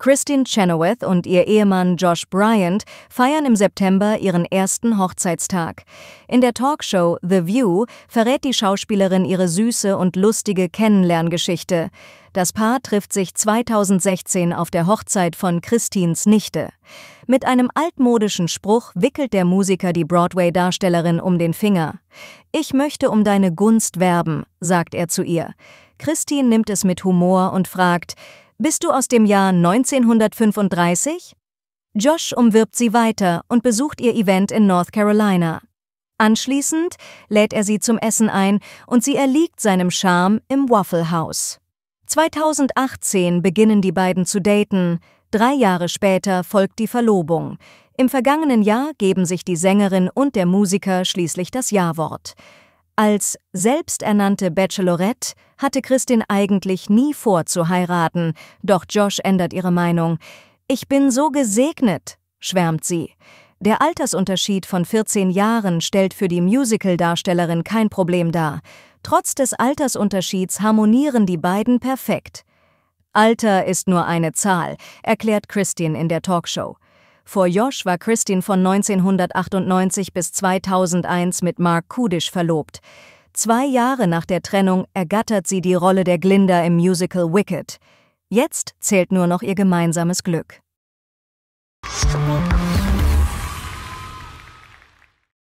Christine Chenoweth und ihr Ehemann Josh Bryant feiern im September ihren ersten Hochzeitstag. In der Talkshow The View verrät die Schauspielerin ihre süße und lustige Kennenlerngeschichte. Das Paar trifft sich 2016 auf der Hochzeit von Christines Nichte. Mit einem altmodischen Spruch wickelt der Musiker die Broadway-Darstellerin um den Finger. Ich möchte um deine Gunst werben, sagt er zu ihr. Christine nimmt es mit Humor und fragt, bist du aus dem Jahr 1935? Josh umwirbt sie weiter und besucht ihr Event in North Carolina. Anschließend lädt er sie zum Essen ein und sie erliegt seinem Charme im Waffle House. 2018 beginnen die beiden zu daten, drei Jahre später folgt die Verlobung. Im vergangenen Jahr geben sich die Sängerin und der Musiker schließlich das Ja-Wort. Als selbsternannte Bachelorette hatte Christin eigentlich nie vor zu heiraten, doch Josh ändert ihre Meinung. Ich bin so gesegnet, schwärmt sie. Der Altersunterschied von 14 Jahren stellt für die Musical-Darstellerin kein Problem dar. Trotz des Altersunterschieds harmonieren die beiden perfekt. Alter ist nur eine Zahl, erklärt Christine in der Talkshow. Vor Josh war Christine von 1998 bis 2001 mit Mark Kudisch verlobt. Zwei Jahre nach der Trennung ergattert sie die Rolle der Glinda im Musical Wicked. Jetzt zählt nur noch ihr gemeinsames Glück.